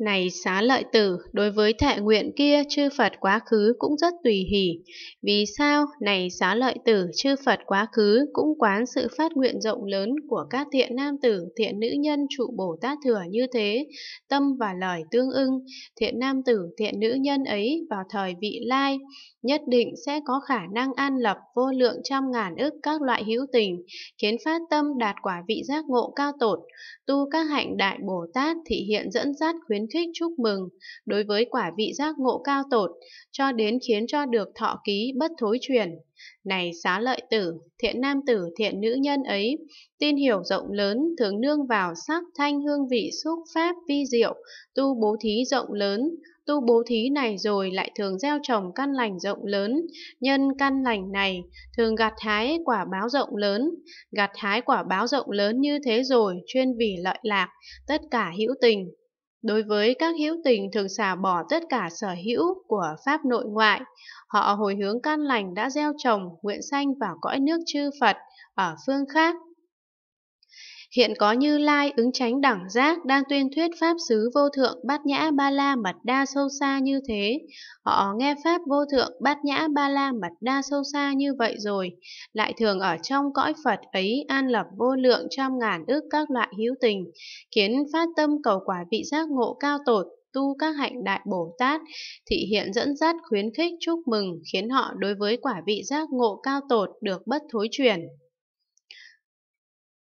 Này xá lợi tử, đối với thệ nguyện kia chư Phật quá khứ cũng rất tùy hỷ. Vì sao, này xá lợi tử, chư Phật quá khứ cũng quán sự phát nguyện rộng lớn của các thiện nam tử, thiện nữ nhân trụ Bồ Tát Thừa như thế, tâm và lời tương ưng, thiện nam tử, thiện nữ nhân ấy vào thời vị lai, nhất định sẽ có khả năng an lập vô lượng trăm ngàn ức các loại hữu tình, khiến phát tâm đạt quả vị giác ngộ cao tột, tu các hạnh đại Bồ Tát thị hiện dẫn dắt khuyến khuyến khích chúc mừng đối với quả vị giác ngộ cao tột, cho đến khiến cho được thọ ký bất thối truyền. Này xá lợi tử, thiện nam tử, thiện nữ nhân ấy, tin hiểu rộng lớn, thường nương vào sắc thanh hương vị xúc pháp vi diệu, tu bố thí rộng lớn, tu bố thí này rồi lại thường gieo trồng căn lành rộng lớn, nhân căn lành này thường gặt hái quả báo rộng lớn, gặt hái quả báo rộng lớn như thế rồi chuyên vì lợi lạc, tất cả hữu tình, Đối với các hữu tình thường xả bỏ tất cả sở hữu của pháp nội ngoại, họ hồi hướng căn lành đã gieo trồng, nguyện sanh vào cõi nước chư Phật ở phương khác Hiện có Như Lai ứng tránh đẳng giác đang tuyên thuyết Pháp xứ vô thượng bát nhã ba la mật đa sâu xa như thế. Họ nghe Pháp vô thượng bát nhã ba la mật đa sâu xa như vậy rồi, lại thường ở trong cõi Phật ấy an lập vô lượng trăm ngàn ước các loại hữu tình, khiến phát tâm cầu quả vị giác ngộ cao tột, tu các hạnh đại Bồ Tát, thị hiện dẫn dắt khuyến khích chúc mừng khiến họ đối với quả vị giác ngộ cao tột được bất thối chuyển.